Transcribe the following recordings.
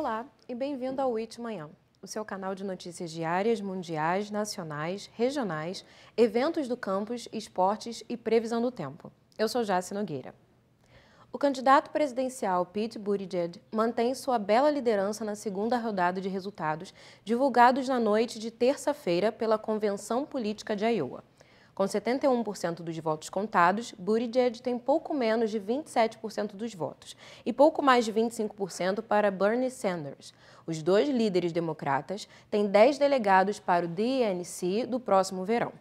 Olá e bem-vindo ao IT Manhã, o seu canal de notícias diárias, mundiais, nacionais, regionais, eventos do campus, esportes e previsão do tempo. Eu sou Jace Nogueira. O candidato presidencial Pete Buttigieg mantém sua bela liderança na segunda rodada de resultados divulgados na noite de terça-feira pela Convenção Política de Iowa. Com 71% dos votos contados, Buttigieg tem pouco menos de 27% dos votos e pouco mais de 25% para Bernie Sanders. Os dois líderes democratas têm 10 delegados para o DNC do próximo verão.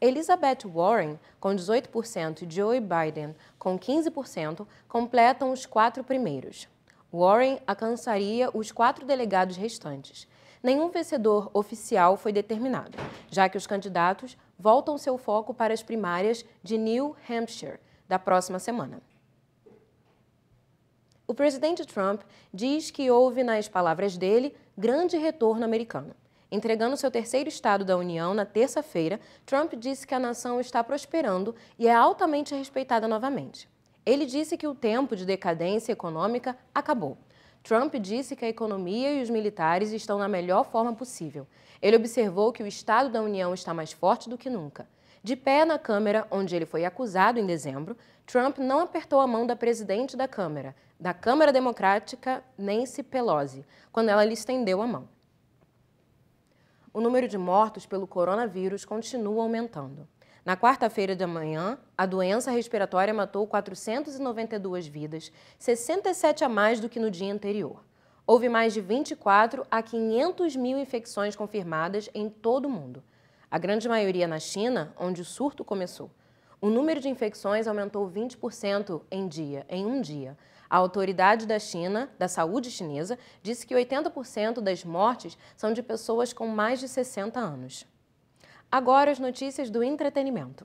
Elizabeth Warren, com 18%, e Joe Biden, com 15%, completam os quatro primeiros. Warren alcançaria os quatro delegados restantes. Nenhum vencedor oficial foi determinado, já que os candidatos voltam seu foco para as primárias de New Hampshire da próxima semana. O presidente Trump diz que houve, nas palavras dele, grande retorno americano. Entregando seu terceiro estado da União na terça-feira, Trump disse que a nação está prosperando e é altamente respeitada novamente. Ele disse que o tempo de decadência econômica acabou Trump disse que a economia e os militares estão na melhor forma possível. Ele observou que o Estado da União está mais forte do que nunca. De pé na Câmara, onde ele foi acusado em dezembro, Trump não apertou a mão da presidente da Câmara, da Câmara Democrática, Nancy Pelosi, quando ela lhe estendeu a mão. O número de mortos pelo coronavírus continua aumentando. Na quarta-feira de manhã, a doença respiratória matou 492 vidas, 67 a mais do que no dia anterior. Houve mais de 24 a 500 mil infecções confirmadas em todo o mundo. A grande maioria na China, onde o surto começou. O número de infecções aumentou 20% em dia, em um dia. A autoridade da China, da saúde chinesa, disse que 80% das mortes são de pessoas com mais de 60 anos. Agora as notícias do entretenimento.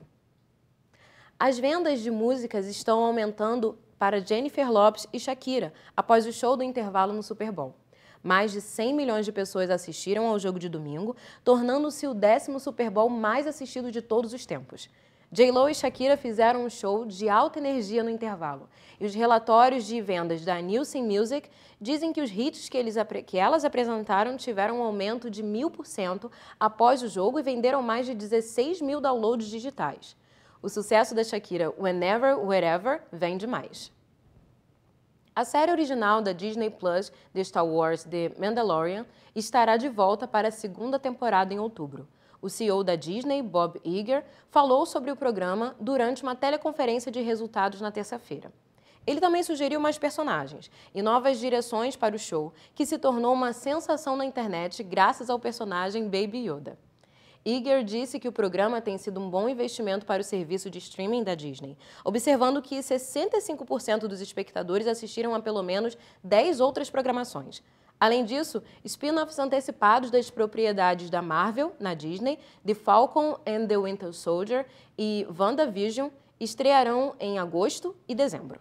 As vendas de músicas estão aumentando para Jennifer Lopes e Shakira após o show do intervalo no Super Bowl. Mais de 100 milhões de pessoas assistiram ao jogo de domingo, tornando-se o décimo Super Bowl mais assistido de todos os tempos. J-Lo e Shakira fizeram um show de alta energia no intervalo. E os relatórios de vendas da Nielsen Music dizem que os hits que, eles, que elas apresentaram tiveram um aumento de 1.000% após o jogo e venderam mais de 16 mil downloads digitais. O sucesso da Shakira Whenever, Wherever vem demais. A série original da Disney Plus The Star Wars The Mandalorian estará de volta para a segunda temporada em outubro. O CEO da Disney, Bob Iger, falou sobre o programa durante uma teleconferência de resultados na terça-feira. Ele também sugeriu mais personagens e novas direções para o show, que se tornou uma sensação na internet graças ao personagem Baby Yoda. Iger disse que o programa tem sido um bom investimento para o serviço de streaming da Disney, observando que 65% dos espectadores assistiram a pelo menos 10 outras programações. Além disso, spin-offs antecipados das propriedades da Marvel, na Disney, The Falcon and the Winter Soldier e WandaVision estrearão em agosto e dezembro.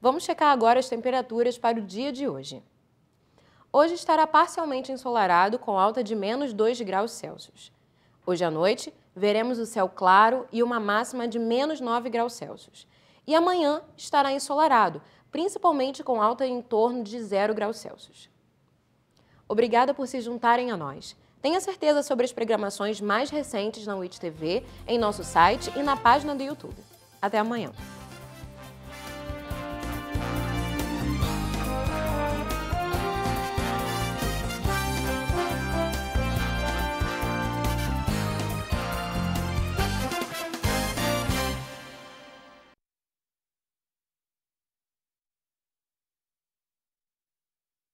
Vamos checar agora as temperaturas para o dia de hoje. Hoje estará parcialmente ensolarado, com alta de menos 2 graus Celsius. Hoje à noite, veremos o céu claro e uma máxima de menos 9 graus Celsius. E amanhã estará ensolarado, principalmente com alta em torno de 0 graus Celsius. Obrigada por se juntarem a nós. Tenha certeza sobre as programações mais recentes na UIT TV, em nosso site e na página do YouTube. Até amanhã!